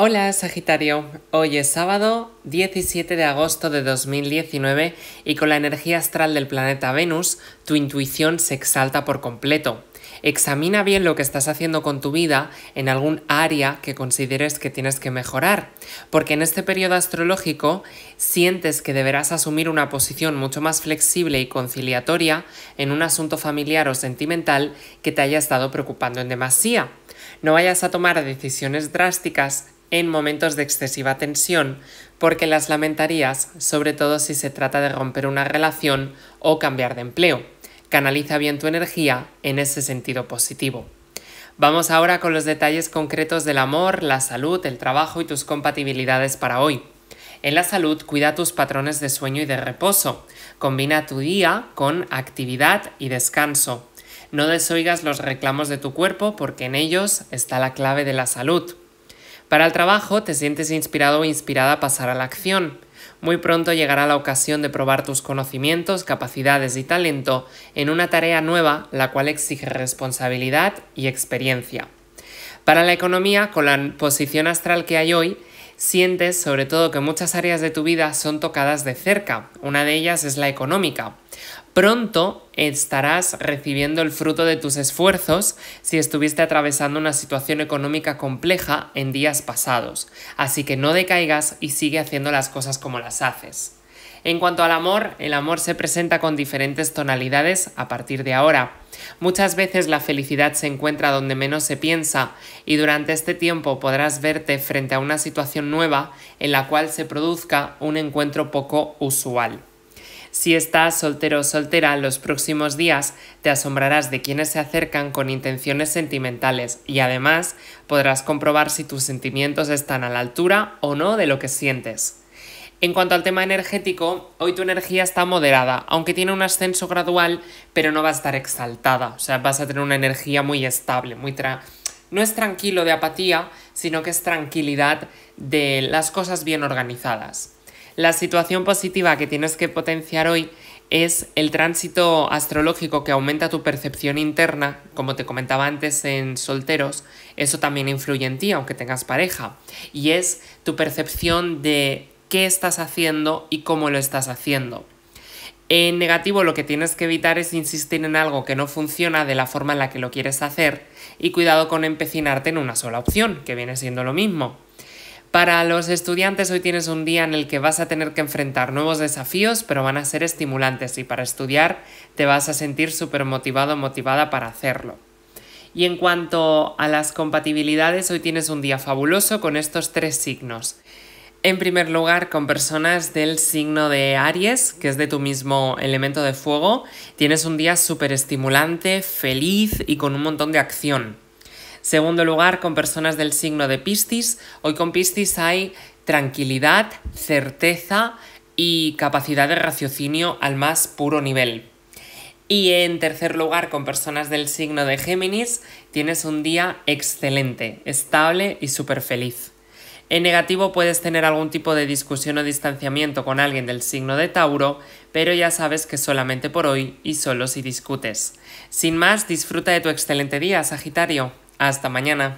Hola Sagitario, hoy es sábado 17 de agosto de 2019 y con la energía astral del planeta Venus, tu intuición se exalta por completo. Examina bien lo que estás haciendo con tu vida en algún área que consideres que tienes que mejorar, porque en este periodo astrológico sientes que deberás asumir una posición mucho más flexible y conciliatoria en un asunto familiar o sentimental que te haya estado preocupando en demasía. No vayas a tomar decisiones drásticas en momentos de excesiva tensión, porque las lamentarías, sobre todo si se trata de romper una relación o cambiar de empleo. Canaliza bien tu energía en ese sentido positivo. Vamos ahora con los detalles concretos del amor, la salud, el trabajo y tus compatibilidades para hoy. En la salud, cuida tus patrones de sueño y de reposo. Combina tu día con actividad y descanso. No desoigas los reclamos de tu cuerpo porque en ellos está la clave de la salud. Para el trabajo te sientes inspirado o inspirada a pasar a la acción. Muy pronto llegará la ocasión de probar tus conocimientos, capacidades y talento en una tarea nueva, la cual exige responsabilidad y experiencia. Para la economía, con la posición astral que hay hoy, sientes sobre todo que muchas áreas de tu vida son tocadas de cerca. Una de ellas es la económica. Pronto estarás recibiendo el fruto de tus esfuerzos si estuviste atravesando una situación económica compleja en días pasados, así que no decaigas y sigue haciendo las cosas como las haces. En cuanto al amor, el amor se presenta con diferentes tonalidades a partir de ahora. Muchas veces la felicidad se encuentra donde menos se piensa y durante este tiempo podrás verte frente a una situación nueva en la cual se produzca un encuentro poco usual. Si estás soltero o soltera, los próximos días te asombrarás de quienes se acercan con intenciones sentimentales y además podrás comprobar si tus sentimientos están a la altura o no de lo que sientes. En cuanto al tema energético, hoy tu energía está moderada, aunque tiene un ascenso gradual, pero no va a estar exaltada, o sea, vas a tener una energía muy estable, muy no es tranquilo de apatía, sino que es tranquilidad de las cosas bien organizadas. La situación positiva que tienes que potenciar hoy es el tránsito astrológico que aumenta tu percepción interna, como te comentaba antes en solteros, eso también influye en ti, aunque tengas pareja, y es tu percepción de qué estás haciendo y cómo lo estás haciendo. En negativo lo que tienes que evitar es insistir en algo que no funciona de la forma en la que lo quieres hacer y cuidado con empecinarte en una sola opción, que viene siendo lo mismo. Para los estudiantes hoy tienes un día en el que vas a tener que enfrentar nuevos desafíos, pero van a ser estimulantes y para estudiar te vas a sentir súper motivado motivada para hacerlo. Y en cuanto a las compatibilidades, hoy tienes un día fabuloso con estos tres signos. En primer lugar, con personas del signo de Aries, que es de tu mismo elemento de fuego, tienes un día súper estimulante, feliz y con un montón de acción. Segundo lugar, con personas del signo de Piscis. Hoy con Piscis hay tranquilidad, certeza y capacidad de raciocinio al más puro nivel. Y en tercer lugar, con personas del signo de Géminis, tienes un día excelente, estable y súper feliz. En negativo puedes tener algún tipo de discusión o distanciamiento con alguien del signo de Tauro, pero ya sabes que solamente por hoy y solo si discutes. Sin más, disfruta de tu excelente día, Sagitario. Hasta mañana.